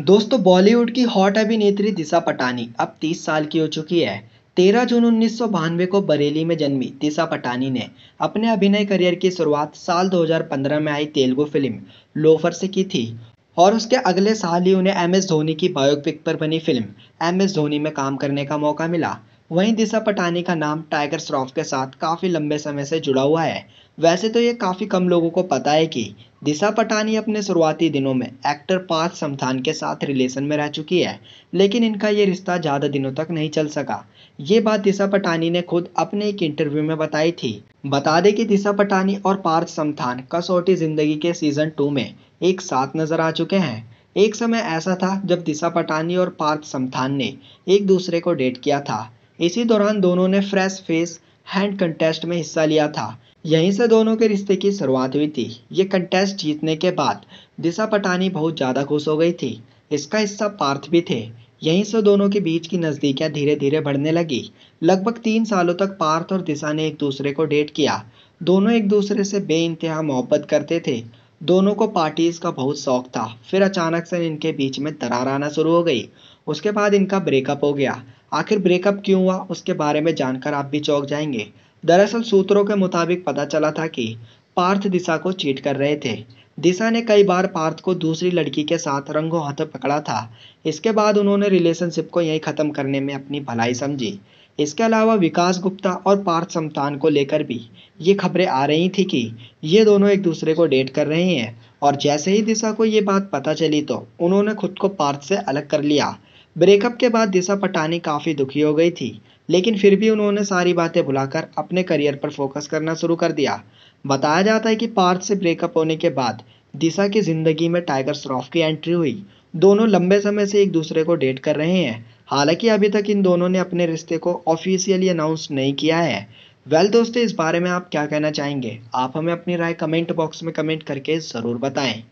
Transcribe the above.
दोस्तों बॉलीवुड की हॉट अभिनेत्री दिशा पटानी अब 30 साल की हो चुकी है 13 जून उन्नीस को बरेली में जन्मी दिशा पटानी ने अपने अभिनय करियर की शुरुआत साल 2015 में आई तेलुगु फिल्म लोफर से की थी और उसके अगले साल ही उन्हें एम एस धोनी की बायोपिक पर बनी फिल्म एम एस धोनी में काम करने का मौका मिला वहीं दिशा पटानी का नाम टाइगर श्रॉफ के साथ काफ़ी लंबे समय से जुड़ा हुआ है वैसे तो ये काफ़ी कम लोगों को पता है कि दिशा पटानी अपने शुरुआती दिनों में एक्टर पार्थ समथान के साथ रिलेशन में रह चुकी है लेकिन इनका ये रिश्ता ज़्यादा दिनों तक नहीं चल सका ये बात दिशा पटानी ने खुद अपने एक इंटरव्यू में बताई थी बता दें कि दिशा पटानी और पार्थ समथान कसौटी ज़िंदगी के सीज़न टू में एक साथ नज़र आ चुके हैं एक समय ऐसा था जब दिशा पटानी और पार्थ समथान ने एक दूसरे को डेट किया था इसी दौरान दोनों ने फ्रेश फेस हैंड कंटेस्ट में हिस्सा लिया था यहीं से दोनों के रिश्ते की शुरुआत हुई थी ये कंटेस्ट जीतने के बाद दिशा पटानी बहुत ज़्यादा खुश हो गई थी इसका हिस्सा पार्थ भी थे यहीं से दोनों के बीच की नज़दीकियाँ धीरे धीरे बढ़ने लगी लगभग तीन सालों तक पार्थ और दिशा ने एक दूसरे को डेट किया दोनों एक दूसरे से बे मोहब्बत करते थे दोनों को पार्टीज़ का बहुत शौक था फिर अचानक से इनके बीच में दरार आना शुरू हो गई उसके बाद इनका ब्रेकअप हो गया आखिर ब्रेकअप क्यों हुआ उसके बारे में जानकर आप भी चौंक जाएंगे दरअसल सूत्रों के मुताबिक पता चला था कि पार्थ दिशा को चीट कर रहे थे दिशा ने कई बार पार्थ को दूसरी लड़की के साथ रंगों हाथों पकड़ा था इसके बाद उन्होंने रिलेशनशिप को यहीं ख़त्म करने में अपनी भलाई समझी इसके अलावा विकास गुप्ता और पार्थ समतान को लेकर भी ये खबरें आ रही थी कि ये दोनों एक दूसरे को डेट कर रहे हैं और जैसे ही दिशा को ये बात पता चली तो उन्होंने खुद को पार्थ से अलग कर लिया ब्रेकअप के बाद दिशा पटानी काफ़ी दुखी हो गई थी लेकिन फिर भी उन्होंने सारी बातें भुलाकर अपने करियर पर फोकस करना शुरू कर दिया बताया जाता है कि पार्थ से ब्रेकअप होने के बाद दिशा की ज़िंदगी में टाइगर श्रॉफ की एंट्री हुई दोनों लंबे समय से एक दूसरे को डेट कर रहे हैं हालांकि अभी तक इन दोनों ने अपने रिश्ते को ऑफिशियली अनाउंस नहीं किया है वेल well, दोस्तों इस बारे में आप क्या कहना चाहेंगे आप हमें अपनी राय कमेंट बॉक्स में कमेंट करके ज़रूर बताएं